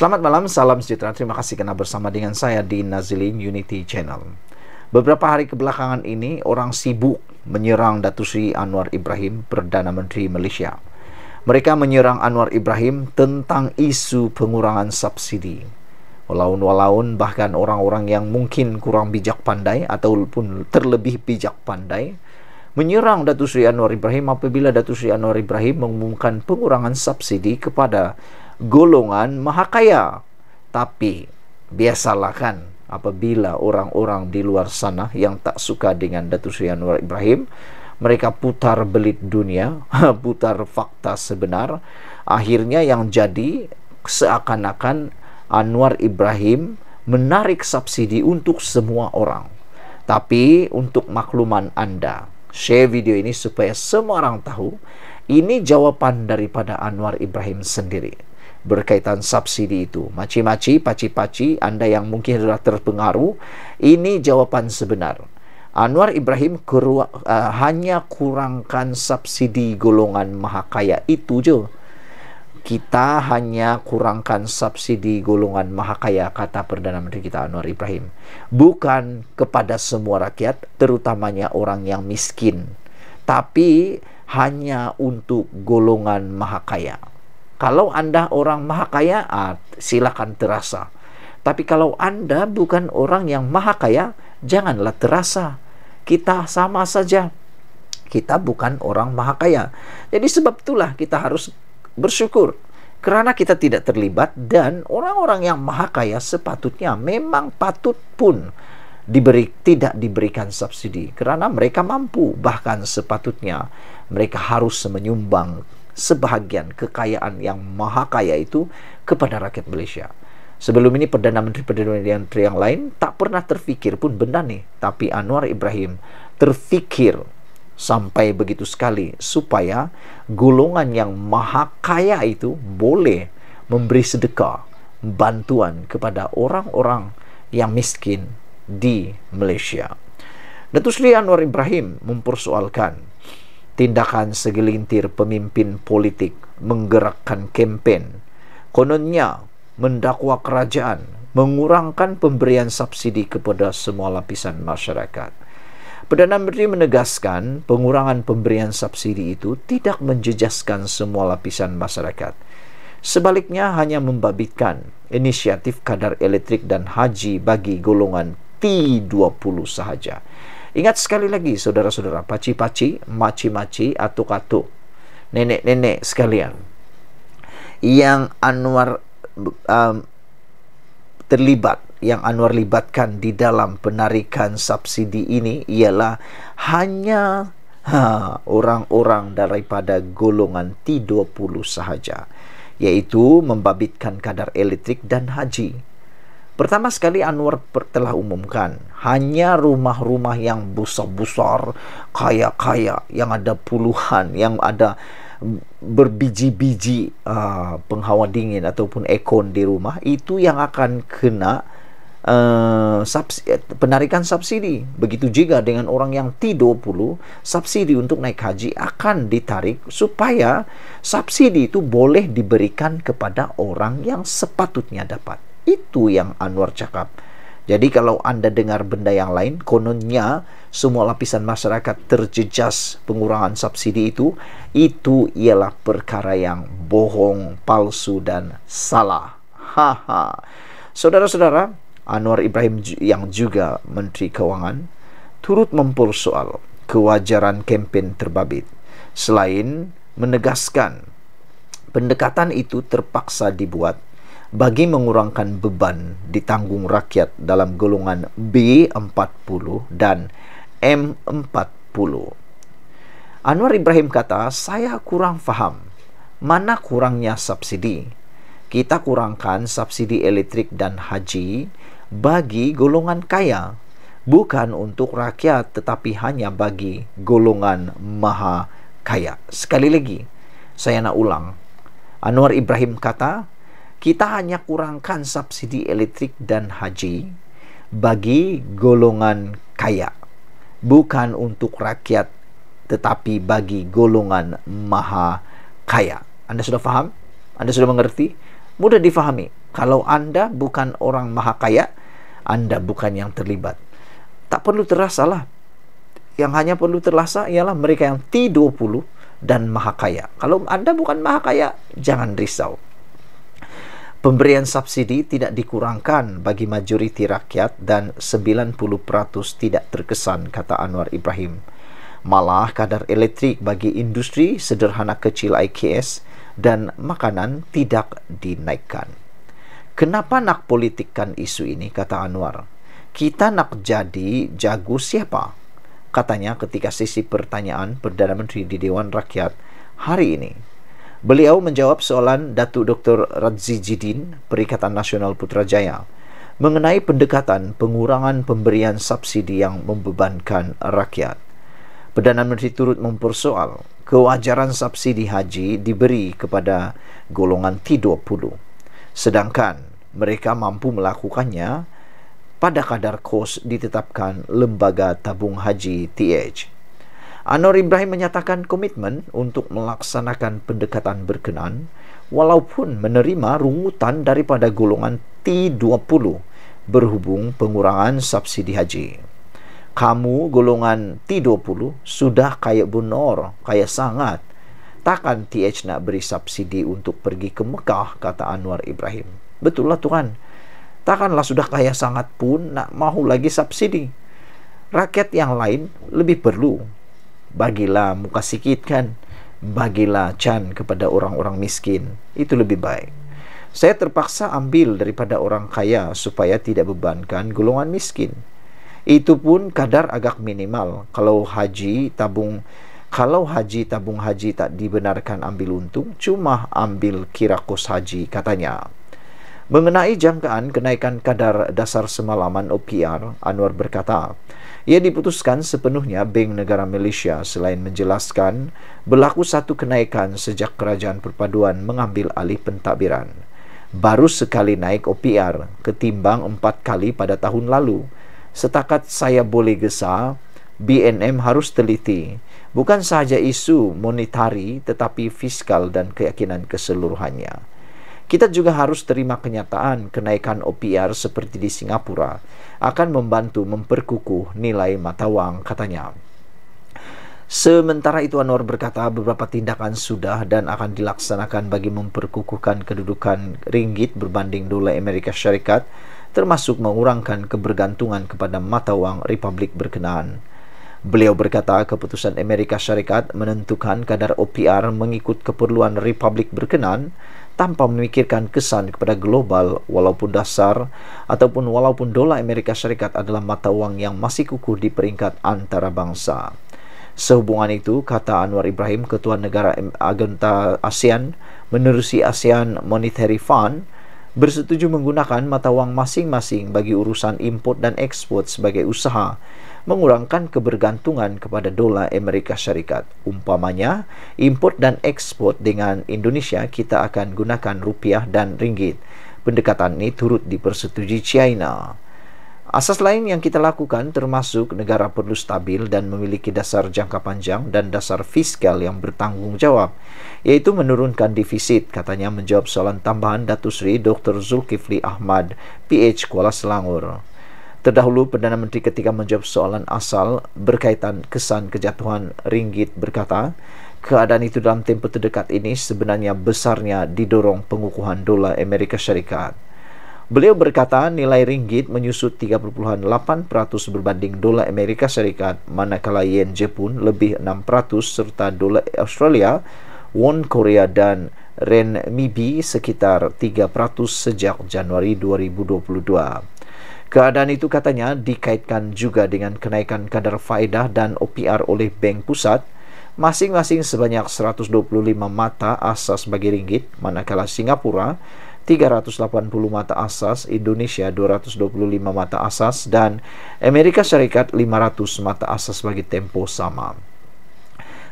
Selamat malam, salam sejahtera. Terima kasih karena bersama dengan saya di Nazilin Unity Channel. Beberapa hari kebelakangan ini, orang sibuk menyerang Datu Sri Anwar Ibrahim, Perdana Menteri Malaysia. Mereka menyerang Anwar Ibrahim tentang isu pengurangan subsidi. Walaun-walaun bahkan orang-orang yang mungkin kurang bijak pandai ataupun terlebih bijak pandai menyerang Datu Sri Anwar Ibrahim apabila Datu Sri Anwar Ibrahim mengumumkan pengurangan subsidi kepada golongan maha kaya. Tapi biasalah kan apabila orang-orang di luar sana yang tak suka dengan Datuk Seri Anwar Ibrahim, mereka putar belit dunia, putar fakta sebenar, akhirnya yang jadi seakan-akan Anwar Ibrahim menarik subsidi untuk semua orang. Tapi untuk makluman Anda, share video ini supaya semua orang tahu, ini jawaban daripada Anwar Ibrahim sendiri berkaitan subsidi itu. Maci-maci, paci-paci, anda yang mungkin sudah terpengaruh, ini jawapan sebenar. Anwar Ibrahim keru- uh, hanya kurangkan subsidi golongan maha kaya itu je. Kita hanya kurangkan subsidi golongan maha kaya, kata Perdana Menteri kita Anwar Ibrahim. Bukan kepada semua rakyat, terutamanya orang yang miskin. Tapi hanya untuk golongan maha kaya. Kalau Anda orang maha kaya, ah, silakan terasa. Tapi kalau Anda bukan orang yang maha kaya, janganlah terasa. Kita sama saja. Kita bukan orang maha kaya. Jadi sebab itulah kita harus bersyukur. Kerana kita tidak terlibat dan orang-orang yang maha kaya sepatutnya memang patut pun diberi, tidak diberikan subsidi. Kerana mereka mampu bahkan sepatutnya mereka harus menyumbang sebahagian kekayaan yang maha kaya itu kepada rakyat Malaysia. Sebelum ini Perdana Menteri-Perdana Menteri yang lain tak pernah terfikir pun benda ni. Tapi Anwar Ibrahim terfikir sampai begitu sekali supaya golongan yang maha kaya itu boleh memberi sedekah bantuan kepada orang-orang yang miskin di Malaysia. Datuk Seri Anwar Ibrahim mempersoalkan uh, tindakan segelintir pemimpin politik menggerakkan kempen kononnya mendakwa kerajaan mengurangkan pemberian subsidi kepada semua lapisan masyarakat. Perdana Menteri menegaskan pengurangan pemberian subsidi itu tidak menjejaskan semua lapisan masyarakat. Sebaliknya hanya membabitkan inisiatif kadar elektrik dan haji bagi golongan T20 sahaja. Ingat sekali lagi saudara-saudara, paci-paci, maci-maci, atuk katu, nenek-nenek sekalian yang Anwar um, terlibat, yang Anwar libatkan di dalam penarikan subsidi ini ialah hanya ha, orang-orang ha, daripada golongan T20 sahaja iaitu membabitkan kadar elektrik dan haji Pertama sekali Anwar telah umumkan hanya rumah-rumah yang besar-besar, kaya-kaya, yang ada puluhan, yang ada berbiji-biji uh, penghawa dingin ataupun ekon di rumah itu yang akan kena uh, eh, subsidi, penarikan subsidi. Begitu juga dengan orang yang T20, subsidi untuk naik haji akan ditarik supaya subsidi itu boleh diberikan kepada orang yang sepatutnya dapat itu yang Anwar cakap. Jadi kalau Anda dengar benda yang lain, kononnya semua lapisan masyarakat terjejas pengurangan subsidi itu, itu ialah perkara yang bohong, palsu dan salah. Haha. Ha. Saudara-saudara, Anwar Ibrahim yang juga Menteri Kewangan turut mempersoal kewajaran kempen terbabit selain menegaskan pendekatan itu terpaksa dibuat bagi mengurangkan beban ditanggung rakyat dalam golongan B40 dan M40. Anwar Ibrahim kata, "Saya kurang faham mana kurangnya subsidi. Kita kurangkan subsidi elektrik dan haji bagi golongan kaya, bukan untuk rakyat tetapi hanya bagi golongan maha kaya." Sekali lagi, saya nak ulang. Anwar Ibrahim kata, kita hanya kurangkan subsidi elektrik dan haji bagi golongan kaya, bukan untuk rakyat, tetapi bagi golongan maha kaya. Anda sudah paham? Anda sudah mengerti? Mudah difahami. Kalau Anda bukan orang maha kaya, Anda bukan yang terlibat. Tak perlu terasa lah. Yang hanya perlu terasa ialah mereka yang T20 dan maha kaya. Kalau Anda bukan maha kaya, jangan risau pemberian subsidi tidak dikurangkan bagi majoriti rakyat dan 90% tidak terkesan kata Anwar Ibrahim. Malah kadar elektrik bagi industri sederhana kecil IKS dan makanan tidak dinaikkan. Kenapa nak politikkan isu ini kata Anwar? Kita nak jadi jago siapa? Katanya ketika sisi pertanyaan Perdana Menteri di Dewan Rakyat hari ini. Beliau menjawab soalan Datuk Dr. Radzi Jidin, Perikatan Nasional Putrajaya, mengenai pendekatan pengurangan pemberian subsidi yang membebankan rakyat. Perdana Menteri turut mempersoal kewajaran subsidi haji diberi kepada golongan T20 sedangkan mereka mampu melakukannya pada kadar kos ditetapkan lembaga tabung haji TH. Anwar Ibrahim menyatakan komitmen untuk melaksanakan pendekatan berkenan walaupun menerima rungutan daripada golongan T20 berhubung pengurangan subsidi haji. Kamu golongan T20 sudah kaya bunor, kaya sangat. Takkan TH nak beri subsidi untuk pergi ke Mekah, kata Anwar Ibrahim. Betul Betullah Tuhan. Takkanlah sudah kaya sangat pun nak mahu lagi subsidi. Rakyat yang lain lebih perlu, bagilah muka sikit kan bagilah can kepada orang-orang miskin itu lebih baik saya terpaksa ambil daripada orang kaya supaya tidak bebankan golongan miskin itu pun kadar agak minimal kalau haji tabung kalau haji tabung haji tak dibenarkan ambil untung cuma ambil kira kos haji katanya Mengenai jangkaan kenaikan kadar dasar semalaman OPR, Anwar berkata, ia diputuskan sepenuhnya Bank Negara Malaysia selain menjelaskan berlaku satu kenaikan sejak Kerajaan Perpaduan mengambil alih pentadbiran. Baru sekali naik OPR ketimbang empat kali pada tahun lalu. Setakat saya boleh gesa, BNM harus teliti. Bukan sahaja isu monetari tetapi fiskal dan keyakinan keseluruhannya. Kita juga harus terima kenyataan kenaikan OPR seperti di Singapura akan membantu memperkukuh nilai mata wang katanya. Sementara itu Anwar berkata beberapa tindakan sudah dan akan dilaksanakan bagi memperkukuhkan kedudukan ringgit berbanding dolar Amerika Syarikat termasuk mengurangkan kebergantungan kepada mata wang Republik berkenaan. Beliau berkata keputusan Amerika Syarikat menentukan kadar OPR mengikut keperluan Republik berkenan tanpa memikirkan kesan kepada global walaupun dasar ataupun walaupun dolar Amerika Syarikat adalah mata wang yang masih kukuh di peringkat antara bangsa. Sehubungan itu, kata Anwar Ibrahim, Ketua Negara Agenta ASEAN, menerusi ASEAN Monetary Fund, bersetuju menggunakan mata wang masing-masing bagi urusan import dan ekspor sebagai usaha mengurangkan kebergantungan kepada dolar Amerika Syarikat. Umpamanya, import dan ekspor dengan Indonesia kita akan gunakan rupiah dan ringgit. Pendekatan ini turut dipersetujui China. Asas lain yang kita lakukan termasuk negara perlu stabil dan memiliki dasar jangka panjang dan dasar fiskal yang bertanggungjawab, jawab, yaitu menurunkan defisit, katanya menjawab soalan tambahan Datu Sri Dr. Zulkifli Ahmad, PH Kuala Selangor. Terdahulu, Perdana Menteri ketika menjawab soalan asal berkaitan kesan kejatuhan ringgit berkata, keadaan itu dalam tempoh terdekat ini sebenarnya besarnya didorong pengukuhan dolar Amerika Syarikat. Beliau berkata nilai ringgit menyusut 30.8% berbanding dolar Amerika Syarikat manakala yen Jepun lebih 6% serta dolar Australia, won Korea dan renminbi sekitar 3% sejak Januari 2022. Keadaan itu katanya dikaitkan juga dengan kenaikan kadar faedah dan OPR oleh bank pusat masing-masing sebanyak 125 mata asas bagi ringgit manakala Singapura 380 mata asas, Indonesia 225 mata asas dan Amerika Syarikat 500 mata asas bagi tempo sama.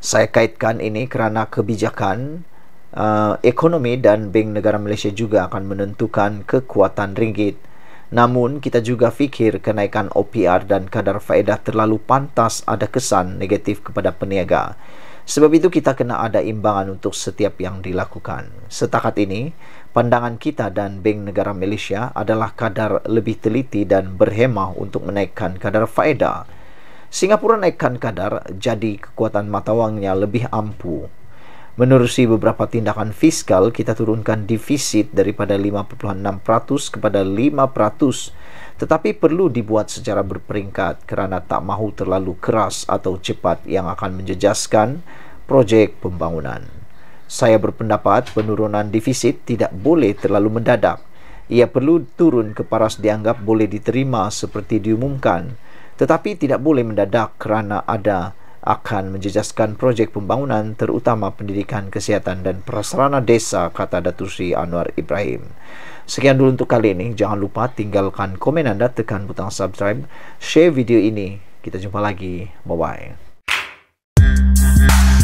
Saya kaitkan ini kerana kebijakan uh, ekonomi dan Bank Negara Malaysia juga akan menentukan kekuatan ringgit Namun, kita juga fikir kenaikan OPR dan kadar faedah terlalu pantas ada kesan negatif kepada peniaga. Sebab itu kita kena ada imbangan untuk setiap yang dilakukan. Setakat ini, pandangan kita dan Bank Negara Malaysia adalah kadar lebih teliti dan berhemah untuk menaikkan kadar faedah. Singapura naikkan kadar jadi kekuatan mata wangnya lebih ampuh menerusi beberapa tindakan fiskal kita turunkan defisit daripada 5.6% kepada 5% tetapi perlu dibuat secara berperingkat kerana tak mahu terlalu keras atau cepat yang akan menjejaskan projek pembangunan. Saya berpendapat penurunan defisit tidak boleh terlalu mendadak. Ia perlu turun ke paras dianggap boleh diterima seperti diumumkan tetapi tidak boleh mendadak kerana ada akan menjejaskan projek pembangunan terutama pendidikan, kesihatan dan prasarana desa kata Datuk Sri Anwar Ibrahim. Sekian dulu untuk kali ini. Jangan lupa tinggalkan komen anda, tekan butang subscribe, share video ini. Kita jumpa lagi. Bye-bye.